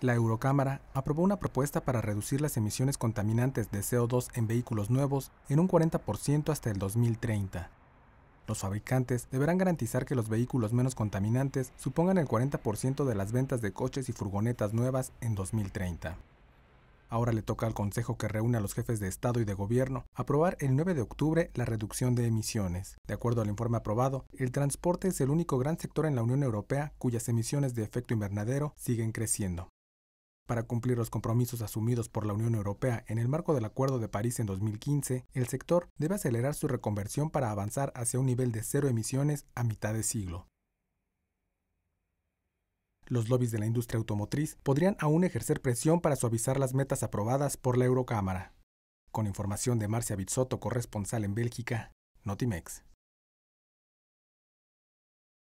la Eurocámara aprobó una propuesta para reducir las emisiones contaminantes de CO2 en vehículos nuevos en un 40% hasta el 2030. Los fabricantes deberán garantizar que los vehículos menos contaminantes supongan el 40% de las ventas de coches y furgonetas nuevas en 2030. Ahora le toca al Consejo que reúne a los jefes de Estado y de Gobierno aprobar el 9 de octubre la reducción de emisiones. De acuerdo al informe aprobado, el transporte es el único gran sector en la Unión Europea cuyas emisiones de efecto invernadero siguen creciendo. Para cumplir los compromisos asumidos por la Unión Europea en el marco del Acuerdo de París en 2015, el sector debe acelerar su reconversión para avanzar hacia un nivel de cero emisiones a mitad de siglo los lobbies de la industria automotriz podrían aún ejercer presión para suavizar las metas aprobadas por la Eurocámara. Con información de Marcia Bizzotto, corresponsal en Bélgica, Notimex.